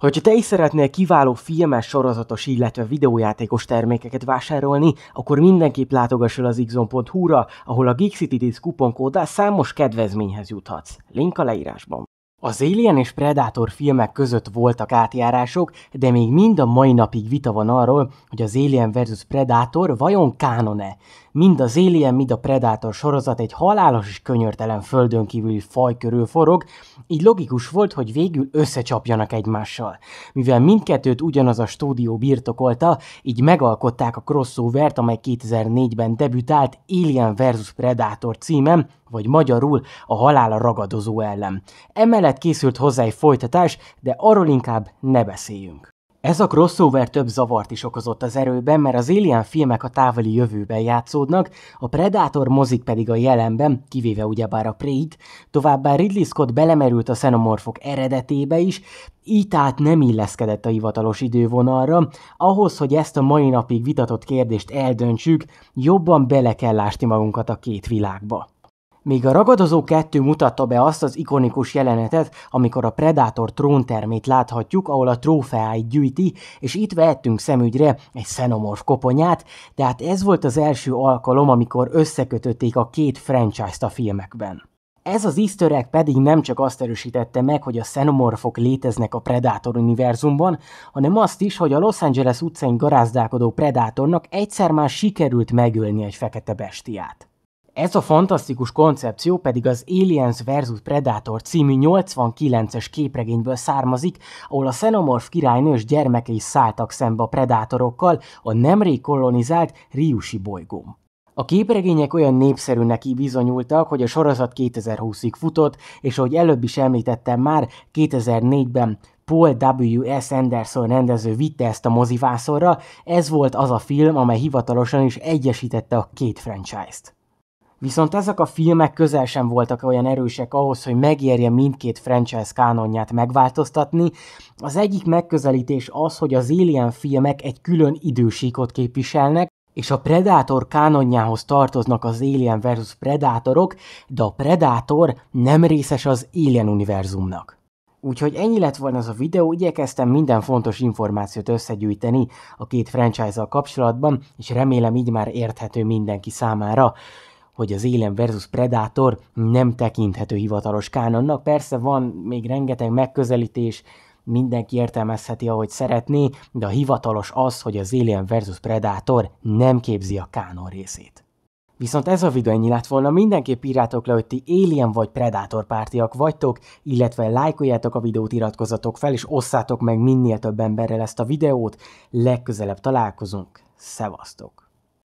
Hogyha te is szeretnél kiváló filmes, sorozatos, illetve videójátékos termékeket vásárolni, akkor mindenképp látogass el az xonhu ra ahol a Geeksitydiz kuponkóddal számos kedvezményhez juthatsz. Link a leírásban. Az Alien és Predator filmek között voltak átjárások, de még mind a mai napig vita van arról, hogy az Alien vs. Predator vajon kánone mind az Alien, mind a Predator sorozat egy halálos és könyörtelen földön kívüli faj körül forog, így logikus volt, hogy végül összecsapjanak egymással. Mivel mindkettőt ugyanaz a stúdió birtokolta, így megalkották a crossover-t, amely 2004-ben debütált Alien vs. Predator címen, vagy magyarul a halál a ragadozó ellen. Emellett készült hozzá egy folytatás, de arról inkább ne beszéljünk. Ez a crossover több zavart is okozott az erőben, mert az Alien filmek a távoli jövőben játszódnak, a Predator mozik pedig a jelenben, kivéve ugyebár a prey továbbá Ridley Scott belemerült a szenomorfok eredetébe is, így tehát nem illeszkedett a hivatalos idővonalra, ahhoz, hogy ezt a mai napig vitatott kérdést eldöntsük, jobban bele kell lásni magunkat a két világba. Míg a ragadozó kettő mutatta be azt az ikonikus jelenetet, amikor a Predator tróntermét láthatjuk, ahol a trófeáit gyűjti, és itt vettünk szemügyre egy szenomorf koponyát, tehát ez volt az első alkalom, amikor összekötötték a két franchise-t a filmekben. Ez az easter egg pedig nem csak azt erősítette meg, hogy a szenomorfok léteznek a Predator univerzumban, hanem azt is, hogy a Los Angeles utcáin garázdálkodó Predatornak egyszer már sikerült megölni egy fekete bestiát. Ez a fantasztikus koncepció pedig az Aliens vs. Predator című 89-es képregényből származik, ahol a Xenomorph királynő és gyermekei szálltak szembe a predátorokkal a nemrég kolonizált Riusi bolygón. A képregények olyan népszerűnek bizonyultak, hogy a sorozat 2020-ig futott, és ahogy előbb is említettem már, 2004-ben Paul W.S. Anderson rendező vitte ezt a mozivászorra, ez volt az a film, amely hivatalosan is egyesítette a két franchise-t. Viszont ezek a filmek közel sem voltak olyan erősek ahhoz, hogy megérje mindkét franchise kánonját megváltoztatni. Az egyik megközelítés az, hogy az Alien filmek egy külön idősíkot képviselnek, és a Predator kánonjához tartoznak az Alien versus Predatorok, de a Predator nem részes az Alien univerzumnak. Úgyhogy ennyi lett volna ez a videó, igyekeztem minden fontos információt összegyűjteni a két franchise al kapcsolatban, és remélem így már érthető mindenki számára hogy az élen versus Predator nem tekinthető hivatalos kánonnak. Persze van még rengeteg megközelítés, mindenki értelmezheti, ahogy szeretné, de a hivatalos az, hogy az Alien versus Predator nem képzi a kánon részét. Viszont ez a videó ennyi lett volna, mindenképp írjátok le, hogy ti Alien vagy Predator pártiak vagytok, illetve lájkoljátok a videót, iratkozzatok fel, és osszátok meg minél több emberrel ezt a videót. Legközelebb találkozunk. Szevasztok!